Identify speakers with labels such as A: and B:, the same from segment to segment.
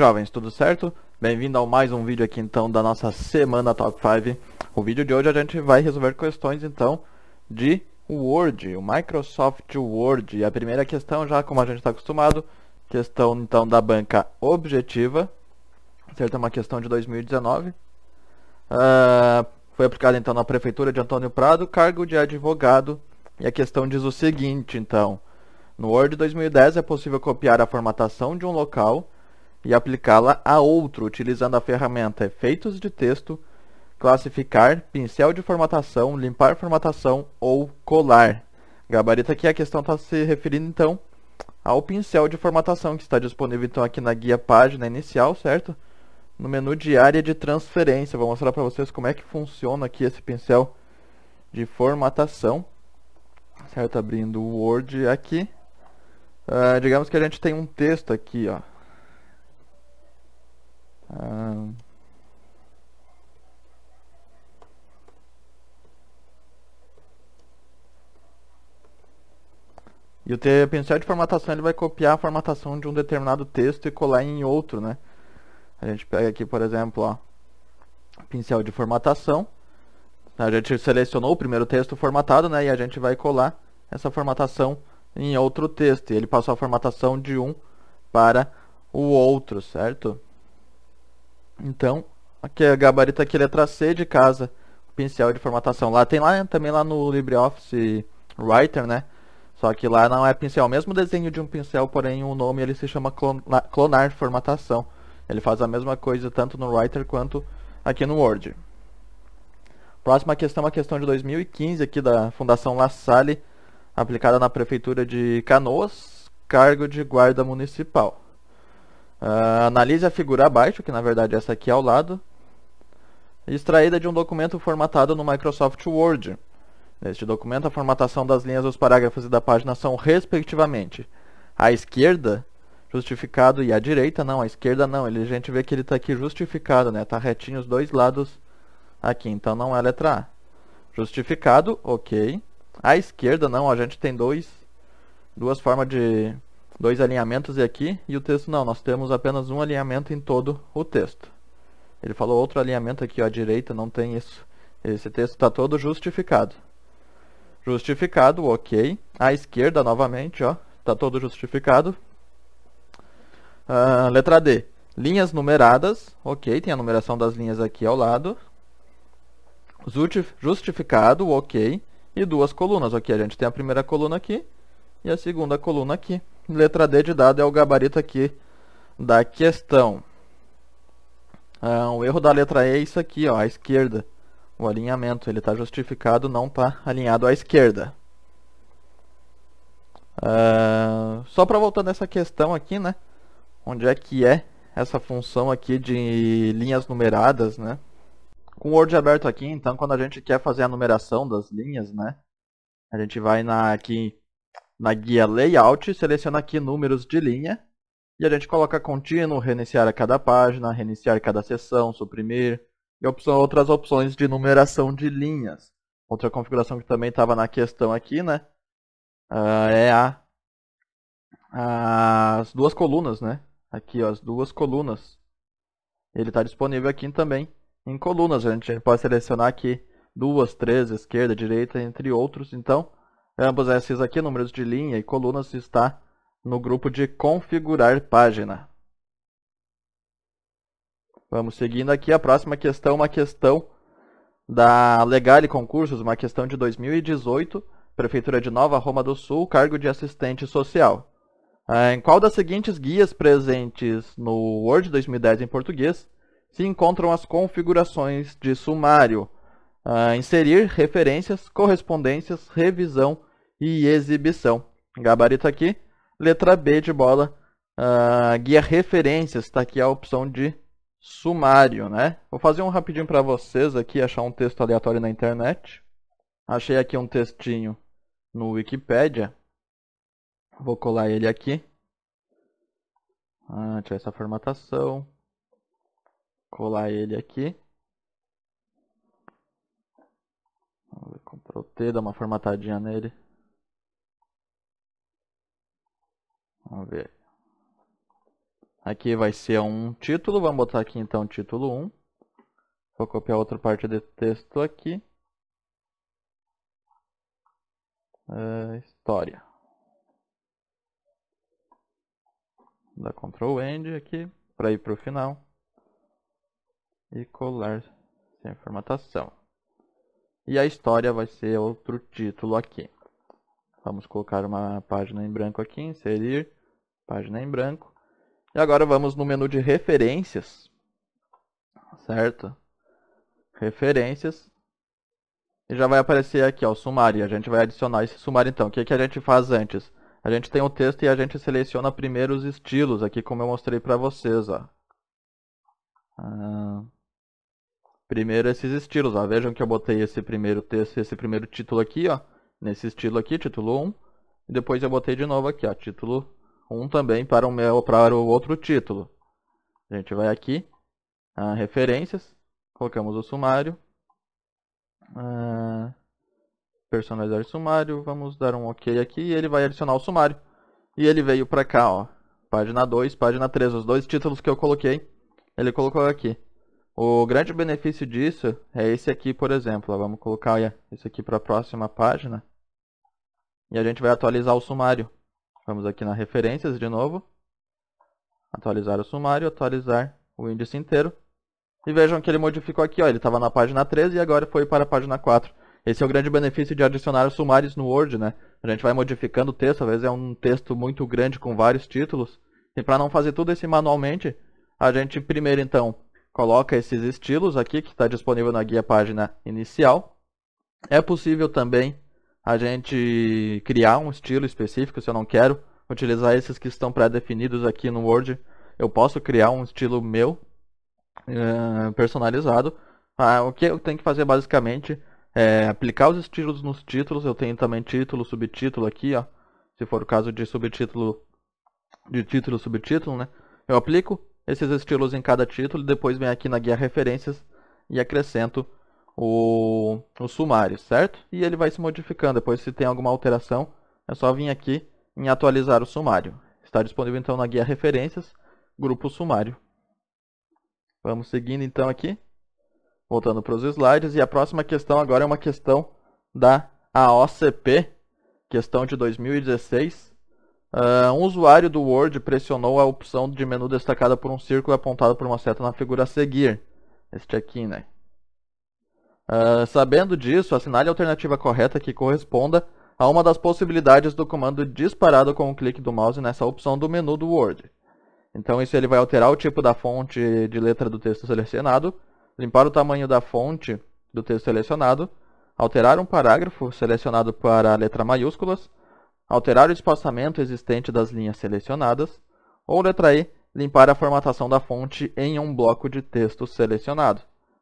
A: jovens, tudo certo? Bem-vindo a mais um vídeo aqui então da nossa semana Top 5. O vídeo de hoje a gente vai resolver questões então de Word, o Microsoft Word. E a primeira questão, já como a gente está acostumado, questão então da banca objetiva, certo? É uma questão de 2019. Uh, ah, foi aplicada então na Prefeitura de Antônio Prado, cargo de advogado. E a questão diz o seguinte então... No Word 2010 é possível copiar a formatação de um local e aplicá-la a outro utilizando a ferramenta Efeitos de Texto, Classificar, Pincel de Formatação, Limpar Formatação ou Colar. Gabarito aqui, a questão está se referindo então ao pincel de formatação que está disponível então aqui na guia página inicial, certo? No menu de área de transferência, vou mostrar para vocês como é que funciona aqui esse pincel de formatação, certo? Abrindo o Word aqui, uh, digamos que a gente tem um texto aqui, ó, ah. E o pincel de formatação ele vai copiar a formatação de um determinado texto e colar em outro, né? A gente pega aqui, por exemplo, ó, pincel de formatação. A gente selecionou o primeiro texto formatado, né? E a gente vai colar essa formatação em outro texto. E ele passou a formatação de um para o outro, certo? Então, aqui é gabarito aqui letra C de casa, pincel de formatação. Lá tem lá também lá no LibreOffice Writer, né? Só que lá não é pincel, o mesmo desenho de um pincel, porém o nome ele se chama clonar formatação. Ele faz a mesma coisa tanto no Writer quanto aqui no Word. Próxima questão é uma questão de 2015 aqui da Fundação La Salle, aplicada na prefeitura de Canoas, cargo de guarda municipal. Uh, analise a figura abaixo, que na verdade essa aqui é ao lado, extraída de um documento formatado no Microsoft Word. Neste documento, a formatação das linhas dos parágrafos e da página são, respectivamente, à esquerda, justificado, e à direita, não, à esquerda não. Ele, a gente vê que ele está aqui justificado, né? Está retinho os dois lados aqui, então não é a letra A. Justificado, ok. À esquerda, não, a gente tem dois, duas formas de dois alinhamentos aqui e o texto não, nós temos apenas um alinhamento em todo o texto. Ele falou outro alinhamento aqui ó, à direita, não tem isso. Esse texto está todo justificado. Justificado, ok. À esquerda, novamente, ó, está todo justificado. Ah, letra D. Linhas numeradas, ok, tem a numeração das linhas aqui ao lado. Justificado, ok. E duas colunas, ok. A gente tem a primeira coluna aqui e a segunda coluna aqui. Letra D de dado é o gabarito aqui da questão. Ah, o erro da letra E é isso aqui, ó, à esquerda. O alinhamento, ele está justificado, não está alinhado à esquerda. Ah, só para voltar nessa questão aqui, né? Onde é que é essa função aqui de linhas numeradas, né? Com o Word aberto aqui, então, quando a gente quer fazer a numeração das linhas, né? A gente vai na, aqui na guia Layout, seleciona aqui números de linha e a gente coloca contínuo, reiniciar a cada página, reiniciar cada sessão, suprimir e opção, outras opções de numeração de linhas. Outra configuração que também estava na questão aqui, né? Uh, é a, a, as duas colunas, né? Aqui, ó, as duas colunas. Ele está disponível aqui também em colunas. A gente pode selecionar aqui duas, três, esquerda, direita, entre outros. Então, Ambos esses aqui, números de linha e colunas, está no grupo de configurar página. Vamos seguindo aqui a próxima questão, uma questão da Legale Concursos, uma questão de 2018, Prefeitura de Nova Roma do Sul, cargo de assistente social. Ah, em qual das seguintes guias presentes no Word 2010 em português se encontram as configurações de sumário? Uh, inserir referências, correspondências, revisão e exibição. Gabarito aqui, letra B de bola. Uh, guia referências, está aqui a opção de sumário, né? Vou fazer um rapidinho para vocês aqui, achar um texto aleatório na internet. Achei aqui um textinho no Wikipedia. Vou colar ele aqui. Ah, tirar essa formatação. Colar ele aqui. Ctrl T, dar uma formatadinha nele. Vamos ver. Aqui vai ser um título, vamos botar aqui então título 1. Vou copiar outra parte de texto aqui. Uh, história. Dá Ctrl End aqui para ir para o final. E colar sem formatação. E a história vai ser outro título aqui. Vamos colocar uma página em branco aqui, inserir página em branco. E agora vamos no menu de referências, certo? Referências. E já vai aparecer aqui ó, o sumário. A gente vai adicionar esse sumário então. O que, que a gente faz antes? A gente tem o um texto e a gente seleciona primeiro os estilos, aqui como eu mostrei para vocês. Ó. Ah, primeiro esses estilos. Ó. Vejam que eu botei esse primeiro texto esse primeiro título aqui, ó, nesse estilo aqui, título 1. E depois eu botei de novo aqui, ó, título um também para o meu para o outro título. A gente vai aqui a ah, referências, colocamos o sumário, a ah, personalizar sumário, vamos dar um OK aqui e ele vai adicionar o sumário. E ele veio para cá, ó, página 2, página 3, os dois títulos que eu coloquei, ele colocou aqui. O grande benefício disso é esse aqui, por exemplo. Vamos colocar esse aqui para a próxima página. E a gente vai atualizar o sumário. Vamos aqui na referências de novo. Atualizar o sumário, atualizar o índice inteiro. E vejam que ele modificou aqui, ó, ele estava na página 13 e agora foi para a página 4. Esse é o grande benefício de adicionar sumários no Word, né? A gente vai modificando o texto, às vezes é um texto muito grande com vários títulos. E para não fazer tudo isso manualmente, a gente primeiro então coloca esses estilos aqui que está disponível na guia página inicial. É possível também a gente criar um estilo específico, se eu não quero utilizar esses que estão pré-definidos aqui no Word, eu posso criar um estilo meu eh, personalizado. Ah, o que eu tenho que fazer basicamente é aplicar os estilos nos títulos. Eu tenho também título, subtítulo aqui, ó. Se for o caso de subtítulo, de título, subtítulo, né? Eu aplico esses estilos em cada título, e depois venho aqui na guia referências e acrescento o, o sumário, certo? E ele vai se modificando, depois se tem alguma alteração, é só vir aqui em atualizar o sumário. Está disponível então na guia referências, grupo sumário. Vamos seguindo então aqui, voltando para os slides. E a próxima questão agora é uma questão da AOCP, questão de 2016. Uh, ah, um usuário do Word pressionou a opção de menu destacada por um círculo apontado por uma seta na figura a seguir. Este aqui, né? Uh, sabendo disso, assinale a alternativa correta que corresponda a uma das possibilidades do comando disparado com o clique do mouse nessa opção do menu do Word. Então isso ele vai alterar o tipo da fonte de letra do texto selecionado, limpar o tamanho da fonte do texto selecionado, alterar um parágrafo selecionado para a letra maiúsculas, alterar o espaçamento existente das linhas selecionadas, ou letra E, limpar a formatação da fonte em um bloco de texto selecionado.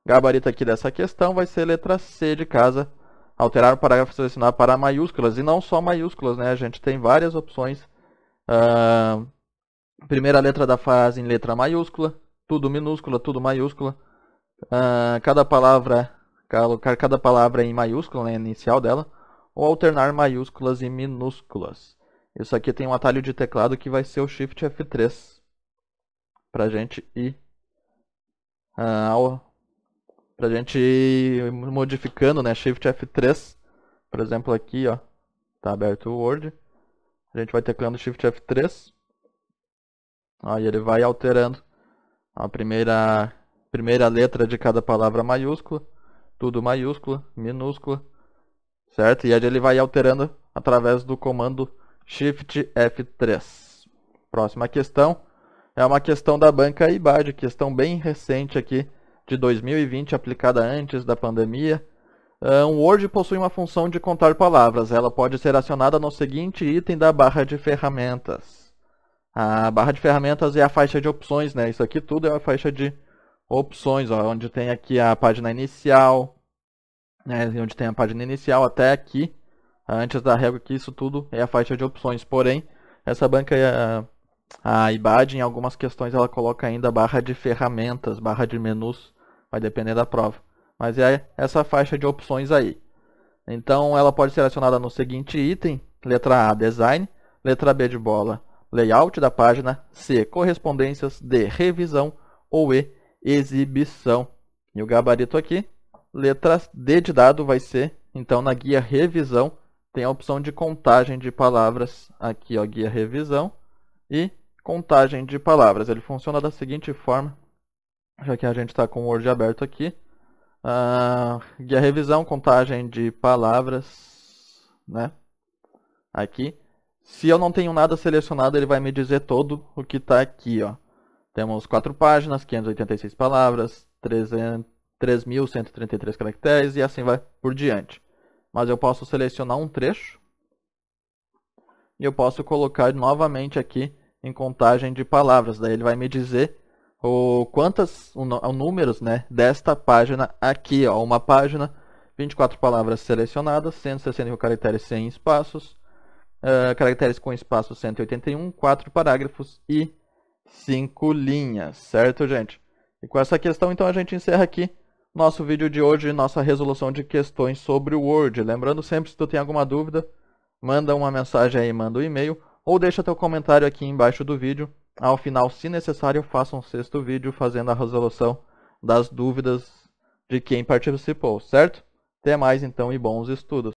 A: Gabarito aqui dessa questão vai ser letra C de casa. Alterar o parágrafo selecionado para maiúsculas. E não só maiúsculas, né? A gente tem várias opções. Uh, primeira letra da frase em letra maiúscula. Tudo minúscula, tudo maiúscula. Uh, cada palavra colocar cada palavra em maiúscula, né, inicial dela, ou alternar maiúsculas e minúsculas. Isso aqui tem um atalho de teclado que vai ser o Shift F3 para gente ir uh, pra gente ir modificando, né? Shift F3, por exemplo, aqui, ó, tá aberto o Word. A gente vai teclando Shift F3. aí e ele vai alterando a primeira, primeira letra de cada palavra maiúscula, tudo maiúscula, minúscula, certo? E aí ele vai alterando através do comando Shift F3. Próxima questão é uma questão da banca IBAD, questão bem recente aqui de 2020 aplicada antes da pandemia. Ah, um Word possui uma função de contar palavras. Ela pode ser acionada no seguinte item da barra de ferramentas. A barra de ferramentas é a faixa de opções, né? Isso aqui tudo é uma faixa de opções, ó, onde tem aqui a página inicial, né? Onde tem a página inicial até aqui, antes da régua que isso tudo é a faixa de opções. Porém, essa banca ah, a, IBAD em algumas questões ela coloca ainda barra de ferramentas, barra de menus vai depender da prova. Mas é essa faixa de opções aí. Então ela pode ser acionada no seguinte item, letra A, design, letra B de bola, layout da página, C, correspondências, D, revisão ou E, exibição. E o gabarito aqui, letra D de dado vai ser, então na guia revisão, tem a opção de contagem de palavras aqui, ó, guia revisão e contagem de palavras. Ele funciona da seguinte forma, já que a gente está com o Word aberto aqui. Uh, ah, e a revisão, contagem de palavras, né? Aqui. Se eu não tenho nada selecionado, ele vai me dizer todo o que está aqui, ó. Temos 4 páginas, 586 palavras, 3.133 caracteres e assim vai por diante. Mas eu posso selecionar um trecho e eu posso colocar novamente aqui em contagem de palavras. Daí ele vai me dizer o, quantas o, o números né, desta página aqui. Ó, uma página, 24 palavras selecionadas, 161 caracteres sem espaços, uh, caracteres com espaço 181, 4 parágrafos e 5 linhas, certo, gente? E com essa questão, então, a gente encerra aqui nosso vídeo de hoje, nossa resolução de questões sobre o Word. Lembrando sempre, se tu tem alguma dúvida, manda uma mensagem aí, manda um e-mail ou deixa teu comentário aqui embaixo do vídeo ao final, se necessário, faça um sexto vídeo fazendo a resolução das dúvidas de quem participou, certo? Até mais então e bons estudos!